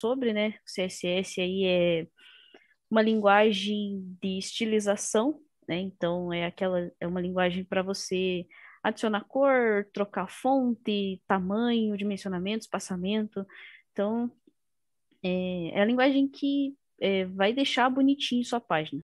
sobre, né? O CSS aí é uma linguagem de estilização, né? Então é aquela é uma linguagem para você adicionar cor, trocar fonte, tamanho, dimensionamento, espaçamento. Então é, é a linguagem que é, vai deixar bonitinho sua página.